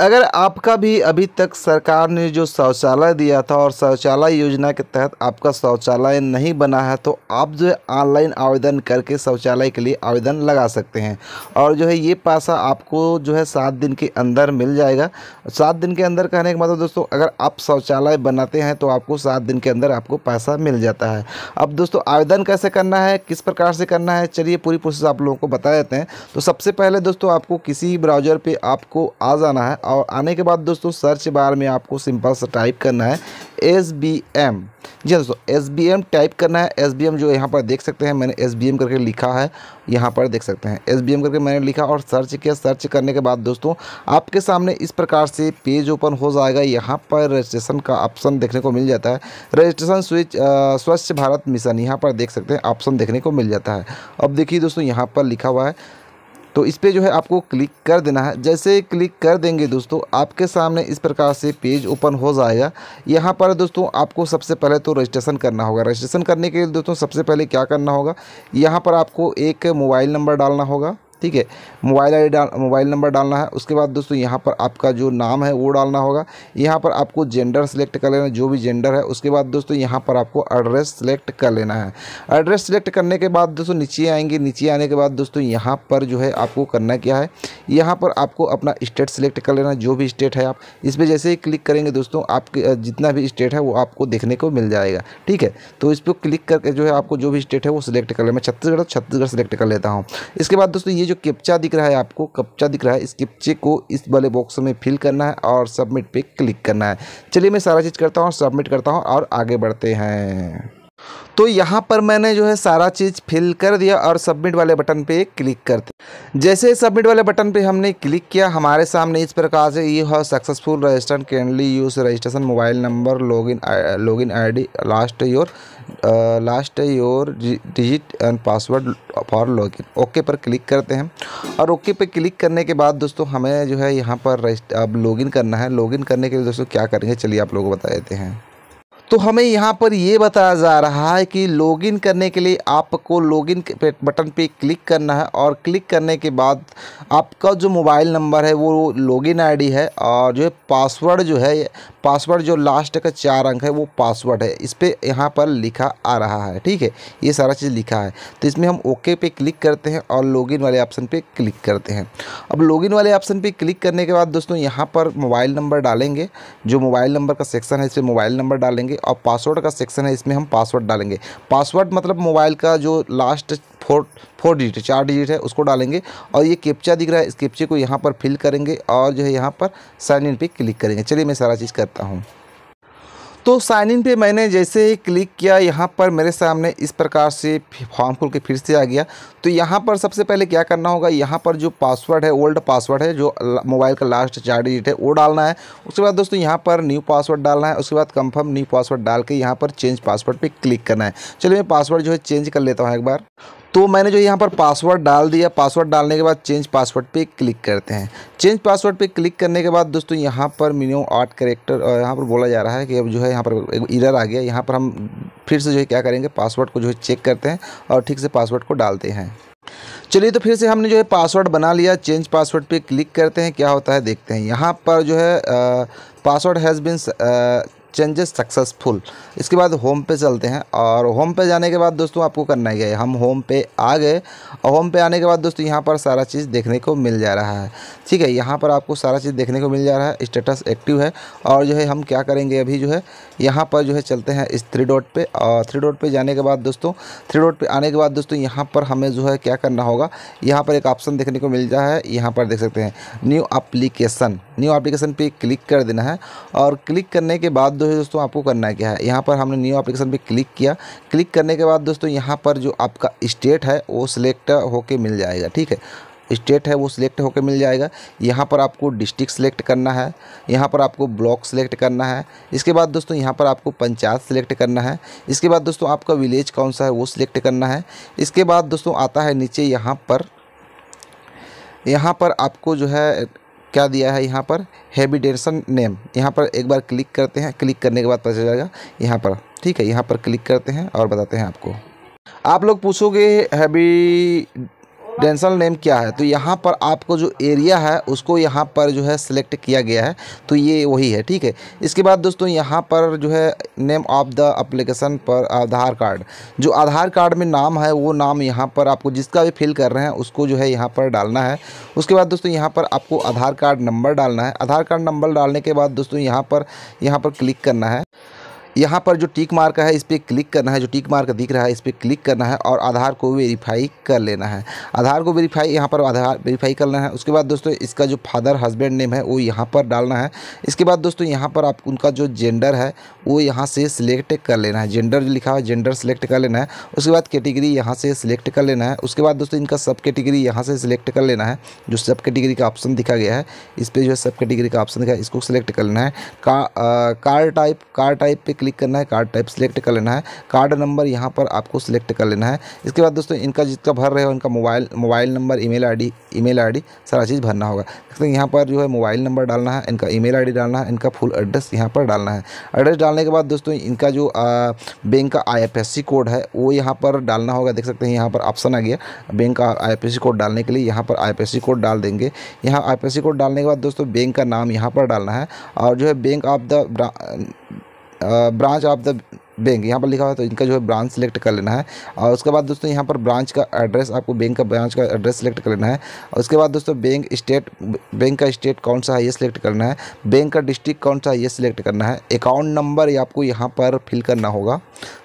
अगर आपका भी अभी तक सरकार ने जो शौचालय दिया था और शौचालय योजना के तहत आपका शौचालय नहीं बना है तो आप जो है ऑनलाइन आवेदन करके शौचालय के लिए आवेदन लगा सकते हैं और जो है ये पासा आपको जो है सात दिन के अंदर मिल जाएगा सात दिन के अंदर कहने का मतलब दोस्तों अगर आप शौचालय बनाते हैं तो आपको सात दिन के अंदर आपको पैसा मिल जाता है अब दोस्तों आवेदन कैसे करना है किस प्रकार से करना है चलिए पूरी प्रोसेस आप लोगों को बता देते हैं तो सबसे पहले दोस्तों आपको किसी ब्राउज़र पर आपको आ जाना है और आने के बाद दोस्तों सर्च बार में आपको सिंपल सा टाइप करना है एस बी एम जी हाँ दोस्तों एस बी एम टाइप करना है एस बी एम जो यहाँ पर देख सकते हैं मैंने एस बी एम करके लिखा है यहाँ पर देख सकते हैं एस बी एम करके मैंने लिखा और सर्च किया सर्च करने के बाद दोस्तों आपके सामने इस प्रकार से पेज ओपन हो जाएगा यहाँ पर रजिस्ट्रेशन का ऑप्शन देखने को मिल जाता है रजिस्ट्रेशन स्विच स्वच्छ भारत मिशन यहाँ पर देख सकते हैं ऑप्शन देखने को मिल जाता है अब देखिए दोस्तों यहाँ पर लिखा हुआ है तो इस पर जो है आपको क्लिक कर देना है जैसे क्लिक कर देंगे दोस्तों आपके सामने इस प्रकार से पेज ओपन हो जाएगा यहाँ पर दोस्तों आपको सबसे पहले तो रजिस्ट्रेशन करना होगा रजिस्ट्रेशन करने के लिए दोस्तों सबसे पहले क्या करना होगा यहाँ पर आपको एक मोबाइल नंबर डालना होगा ठीक है मोबाइल आई डाल मोबाइल नंबर डालना है उसके बाद दोस्तों यहाँ पर आपका जो नाम है वो डालना होगा यहाँ पर आपको जेंडर सेलेक्ट कर लेना जो भी जेंडर है उसके बाद दोस्तों यहाँ पर आपको एड्रेस सेलेक्ट कर लेना है एड्रेस सेलेक्ट करने के बाद दोस्तों नीचे आएंगे नीचे आने के बाद दोस्तों यहाँ पर जो है आपको करना क्या है यहाँ पर आपको अपना स्टेट सेलेक्ट कर लेना जो भी स्टेट है आप इस पर जैसे ही क्लिक करेंगे दोस्तों आपके जितना भी स्टेट है वो आपको देखने को मिल जाएगा ठीक है तो इस पर क्लिक करके जो है आपको जो भी स्टेट है वो सिलेक्ट कर लेना मैं छत्तीसगढ़ छत्तीसगढ़ सेलेक्ट कर लेता हूँ इसके बाद दोस्तों ये जो कैप्चा दिख रहा है आपको कप्चा दिख रहा है इस कैप्चे को इस वाले बॉक्स में फिल करना है और सबमिट पे क्लिक करना है चलिए मैं सारा चीज़ करता हूँ सबमिट करता हूँ और आगे बढ़ते हैं तो यहाँ पर मैंने जो है सारा चीज़ फिल कर दिया और सबमिट वाले बटन पे क्लिक कर दिया जैसे सबमिट वाले बटन पे हमने क्लिक किया हमारे सामने इस प्रकार से ये है successful register kindly use registration mobile number login login ID last your last है your digit and password for login okay पर क्लिक करते हैं और ओके पर क्लिक करने के बाद दोस्तों हमें जो है यहाँ पर अब लॉगिन करना है लॉगिन करने के लिए दोस्तों क्या करेंगे चलिए आप लोगों को बता देते हैं तो हमें यहाँ पर ये बताया जा रहा है कि लॉगिन करने के लिए आपको लॉगिन बटन पे क्लिक करना है और क्लिक करने के बाद आपका जो मोबाइल नंबर है वो लॉगिन आईडी है और जो है पासवर्ड जो है पासवर्ड जो लास्ट का चार अंक है वो पासवर्ड है इस पर यहाँ पर लिखा आ रहा है ठीक है ये सारा चीज़ लिखा है तो इसमें हम ओके पे क्लिक करते हैं और लॉगिन वाले ऑप्शन पर क्लिक करते हैं अब लॉगिन वाले ऑप्शन पर क्लिक करने के बाद दोस्तों यहाँ पर मोबाइल नंबर डालेंगे जो मोबाइल नंबर का सेक्शन है इसमें मोबाइल नंबर डालेंगे और पासवर्ड का सेक्शन है इसमें हम पासवर्ड डालेंगे पासवर्ड मतलब मोबाइल का जो लास्ट फोर फोर डिजिट चार डिजिट है उसको डालेंगे और ये कैप्चा दिख रहा है इस कैप्चे को यहाँ पर फिल करेंगे और जो है यहाँ पर साइन इन पे क्लिक करेंगे चलिए मैं सारा चीज़ करता हूँ तो साइन इन पे मैंने जैसे ही क्लिक किया यहाँ पर मेरे सामने इस प्रकार से फॉर्म खुल के फिर से आ गया तो यहाँ पर सबसे पहले क्या करना होगा यहाँ पर जो पासवर्ड है ओल्ड पासवर्ड है जो मोबाइल का लास्ट चार डिजिट है वो डालना है उसके बाद दोस्तों यहाँ पर न्यू पासवर्ड डालना है उसके बाद कंफर्म न्यू पासवर्ड डाल के यहाँ पर चेंज पासवर्ड पर क्लिक करना है चलिए मैं पासवर्ड जो है चेंज कर लेता हूँ एक बार तो मैंने जो यहाँ पर पासवर्ड डाल दिया पासवर्ड डालने के बाद चेंज पासवर्ड पे क्लिक करते हैं चेंज पासवर्ड पे क्लिक करने के बाद दोस्तों यहाँ पर मिनिमम आठ करेक्टर यहाँ पर बोला जा रहा है कि अब जो है यहाँ पर एक इरर आ गया यहाँ पर हम फिर से जो है क्या करेंगे पासवर्ड को जो है चेक करते हैं और ठीक से पासवर्ड को डालते हैं चलिए तो फिर से हमने जो है पासवर्ड बना लिया चेंज पासवर्ड पे क्लिक करते हैं क्या होता है देखते हैं यहाँ पर जो है password has been changes successful इसके बाद होम पे चलते हैं और होम पे जाने के बाद दोस्तों आपको करना ही है हम होम पे आ गए और होम पे आने के बाद दोस्तों यहाँ पर सारा चीज़ देखने को मिल जा रहा है ठीक है यहाँ पर आपको सारा चीज़ देखने को मिल जा रहा है स्टेटस एक्टिव है और जो है हम क्या करेंगे अभी जो है यहाँ पर जो है चलते हैं इस थ्री डॉट पर और थ्री डॉट पर जाने के बाद दोस्तों थ्री डॉट पर आने के बाद दोस्तों यहाँ पर हमें जो है क्या करना होगा यहाँ पर एक ऑप्शन देखने को मिल जाए यहाँ पर देख सकते हैं न्यू अप्लीकेशन न्यू अप्लीकेशन पर क्लिक कर देना है और क्लिक करने के बाद जो है दोस्तों आपको करना क्या है यहाँ पर हमने न्यू एप्लीकेशन पर क्लिक किया क्लिक करने के बाद दोस्तों यहाँ पर जो आपका स्टेट है वो सिलेक्ट होके मिल जाएगा ठीक है स्टेट है वो सिलेक्ट होकर मिल जाएगा यहाँ पर आपको डिस्ट्रिक्ट सिलेक्ट करना है यहाँ पर आपको ब्लॉक सिलेक्ट करना है इसके बाद दोस्तों यहाँ पर आपको पंचायत सिलेक्ट करना है इसके बाद दोस्तों आपका विलेज कौन सा है वो सिलेक्ट करना है इसके बाद दोस्तों आता है नीचे यहाँ पर यहाँ पर आपको जो है क्या दिया है यहाँ पर हैबिटेशन नेम यहाँ पर एक बार क्लिक करते हैं क्लिक करने के बाद पता चल जाएगा यहाँ पर ठीक है यहाँ पर क्लिक करते हैं और बताते हैं आपको आप लोग पूछोगे हैबी डेंसल नेम क्या है तो यहाँ पर आपको जो एरिया है उसको यहाँ पर जो है सिलेक्ट किया गया है तो ये वही है ठीक है इसके बाद दोस्तों यहाँ पर जो है नेम ऑफ द अप्लीकेशन पर आधार कार्ड जो आधार कार्ड में नाम है वो नाम यहाँ पर आपको जिसका भी फिल कर रहे हैं उसको जो है यहाँ पर डालना है उसके बाद दोस्तों यहाँ पर आपको आधार कार्ड नंबर डालना है आधार कार्ड नंबर डालने के बाद दोस्तों यहाँ पर यहाँ पर क्लिक करना है यहाँ पर जो टिक मार्क है इस पर क्लिक करना है जो टिक मार्क दिख रहा है इस पर क्लिक करना है और आधार को वेरीफाई कर लेना है आधार को वेरीफाई यहाँ पर आधार वेरीफाई करना है उसके बाद दोस्तों इसका जो फादर हस्बैंड नेम है वो यहाँ पर डालना है इसके बाद दोस्तों यहाँ पर आप उनका जो जेंडर है वो यहाँ से सिलेक्ट कर लेना है जेंडर जो लिखा है जेंडर सेलेक्ट कर लेना है उसके बाद कैटेगरी यहाँ से सिलेक्ट कर लेना है उसके बाद दोस्तों इनका सब कैटेगरी यहाँ से सिलेक्ट कर लेना है जो सब कैटेगरी का ऑप्शन दिखा गया है इस पर जो है सब कैटेगरी का ऑप्शन दिखा है इसको सिलेक्ट कर लेना है कार टाइप कार टाइप पर क्लिक करना है कार्ड टाइप सेलेक्ट कर लेना है कार्ड नंबर यहाँ पर आपको सिलेक्ट कर लेना है इसके बाद दोस्तों इनका जिसका भर रहे हो इनका mobile mobile number email ID email ID सारा चीज़ भरना होगा तो यहाँ पर जो है मोबाइल नंबर डालना है इनका ईमेल आईडी डालना है इनका फुल एड्रेस यहाँ पर डालना है एड्रेस डालने के बाद दोस्तों इनका जो बैंक का आई कोड है वो यहाँ पर डालना होगा देख सकते हैं यहाँ पर ऑप्शन आ गया बैंक का आई कोड डालने के लिए यहाँ पर आई कोड डाल देंगे यहाँ आई कोड डालने के बाद दोस्तों बैंक का नाम यहाँ पर डालना है और जो है bank of the branch of the bank यहाँ पर लिखा हुआ है तो इनका जो है ब्रांच सेलेक्ट कर लेना है और उसके बाद दोस्तों यहाँ पर ब्रांच का एड्रेस आपको बैंक का ब्रांच का एड्रेस सेलेक्ट कर लेना है और उसके बाद दोस्तों बैंक स्टेट बैंक का स्टेट कौन सा है ये सिलेक्ट करना है बैंक का डिस्ट्रिक्ट कौन सा है ये सिलेक्ट करना है अकाउंट नंबर आपको यहाँ पर फिल करना होगा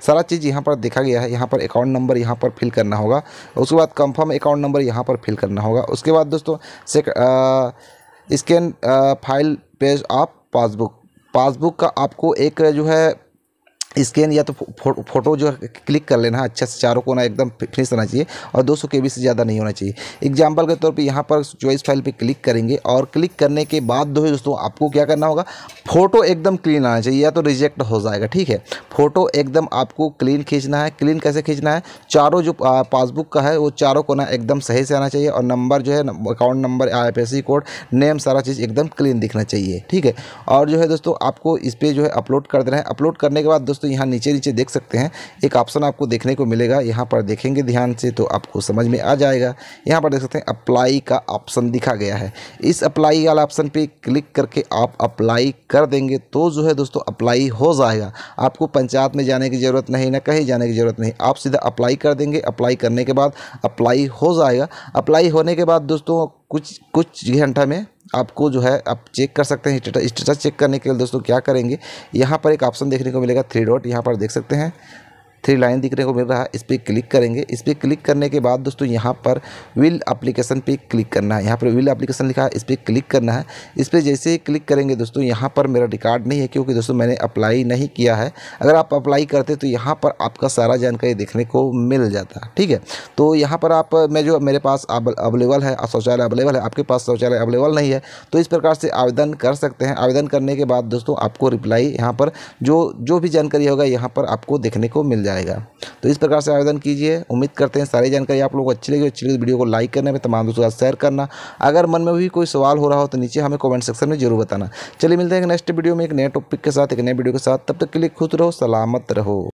सारा चीज़ यहाँ पर देखा गया है यहाँ पर अकाउंट नंबर यहाँ पर फिल करना होगा उसके बाद कंफर्म अकाउंट नंबर यहाँ पर फिल करना होगा उसके बाद दोस्तों scan file page of passbook passbook का आपको एक जो है स्कैन या तो फो, फोटो जो क्लिक कर लेना अच्छा से चारों कोना एकदम फिनिश होना चाहिए और 200 के से ज़्यादा नहीं होना चाहिए एग्जाम्पल के तौर पे यहाँ पर चॉइस फाइल पे क्लिक करेंगे और क्लिक करने के बाद दो दोस्तों आपको क्या करना होगा फ़ोटो एकदम क्लीन आना चाहिए या तो रिजेक्ट हो जाएगा ठीक है फ़ोटो एकदम आपको क्लीन खींचना है क्लीन कैसे खींचना है चारों जो पासबुक का है वो चारों को ना एकदम सही से आना चाहिए और नंबर जो है account number I code name सारा चीज़ एकदम क्लीन दिखना चाहिए ठीक है और जो है दोस्तों आपको इस पर जो है अपलोड कर देना है अपलोड करने के बाद दोस्तों यहाँ नीचे नीचे देख सकते हैं एक ऑप्शन आपको देखने को मिलेगा यहाँ पर देखेंगे ध्यान से तो आपको समझ में आ जाएगा यहाँ पर देख सकते हैं अप्लाई का ऑप्शन दिखा गया है इस अप्लाई वाला ऑप्शन पर क्लिक करके आप अप्लाई कर कर देंगे तो जो है दोस्तों अप्लाई हो जाएगा आपको पंचायत में जाने की ज़रूरत नहीं ना कहीं जाने की ज़रूरत नहीं आप सीधा अप्लाई कर देंगे अप्लाई करने के बाद अप्लाई हो जाएगा अप्लाई होने के बाद दोस्तों कुछ कुछ घंटा में आपको जो है आप चेक कर सकते हैं स्टेटस चेक करने के लिए दोस्तों क्या करेंगे यहाँ पर एक ऑप्शन देखने को मिलेगा थ्री डॉट यहाँ पर देख सकते हैं थ्री लाइन दिखने को मिल रहा है हाँ, इस पर क्लिक करेंगे इस पर क्लिक करने के बाद दोस्तों यहाँ पर विल एप्लीकेशन पे क्लिक करना है यहाँ पर विल एप्लीकेशन लिखा है इस पर क्लिक करना है इस पर जैसे ही क्लिक करेंगे दोस्तों यहाँ पर मेरा रिकॉर्ड नहीं है क्योंकि दोस्तों मैंने अप्लाई नहीं किया है अगर आप अप्लाई करते तो यहाँ पर आपका सारा जानकारी देखने को मिल जाता ठीक है तो यहाँ पर आप मैं जो मेरे पास अवेलेबल है शौचालय अवेलेबल है आपके पास शौचालय अवेलेबल नहीं है तो इस प्रकार से आवेदन कर सकते हैं आवेदन करने के बाद दोस्तों आपको रिप्लाई यहाँ पर जो जो भी जानकारी होगा यहाँ पर आपको देखने को मिल जाए जाएगा तो इस प्रकार से आवेदन कीजिए उम्मीद करते हैं सारी जानकारी आप लोग को अच्छी लगी अच्छी लगी वीडियो को लाइक करने में तमाम दोस्तों का शेयर करना अगर मन में भी कोई सवाल हो रहा हो तो नीचे हमें कमेंट सेक्शन में जरूर बताना चलिए मिलते हैं नेक्स्ट वीडियो में एक नए टॉपिक के साथ एक नए वीडियो के साथ तब तक के लिए खुश रहो सलामत रहो